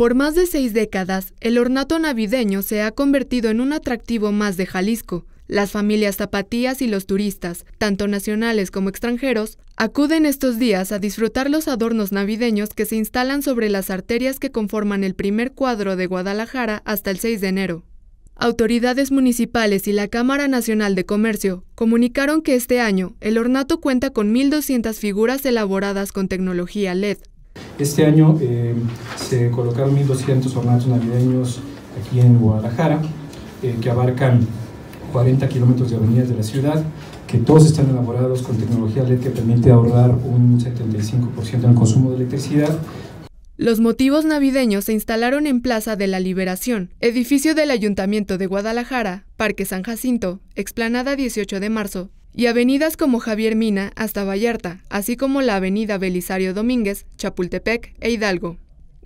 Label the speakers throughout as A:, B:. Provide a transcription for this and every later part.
A: Por más de seis décadas, el ornato navideño se ha convertido en un atractivo más de Jalisco. Las familias zapatías y los turistas, tanto nacionales como extranjeros, acuden estos días a disfrutar los adornos navideños que se instalan sobre las arterias que conforman el primer cuadro de Guadalajara hasta el 6 de enero. Autoridades municipales y la Cámara Nacional de Comercio comunicaron que este año el ornato cuenta con 1.200 figuras elaboradas con tecnología LED,
B: este año eh, se este, colocar 1.200 ornatos navideños aquí en Guadalajara, eh, que abarcan 40 kilómetros de avenidas de la ciudad, que todos están elaborados con tecnología LED que permite ahorrar un 75% en el consumo de electricidad
A: los motivos navideños se instalaron en Plaza de la Liberación, edificio del Ayuntamiento de Guadalajara, Parque San Jacinto, explanada 18 de marzo, y avenidas como Javier Mina hasta Vallarta, así como la avenida Belisario Domínguez, Chapultepec e Hidalgo.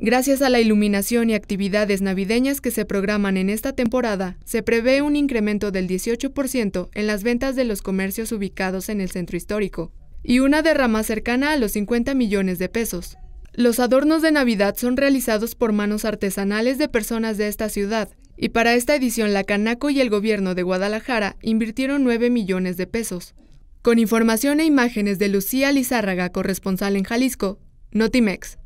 A: Gracias a la iluminación y actividades navideñas que se programan en esta temporada, se prevé un incremento del 18% en las ventas de los comercios ubicados en el centro histórico y una derrama cercana a los 50 millones de pesos. Los adornos de Navidad son realizados por manos artesanales de personas de esta ciudad, y para esta edición la Canaco y el gobierno de Guadalajara invirtieron 9 millones de pesos. Con información e imágenes de Lucía Lizárraga, corresponsal en Jalisco, Notimex.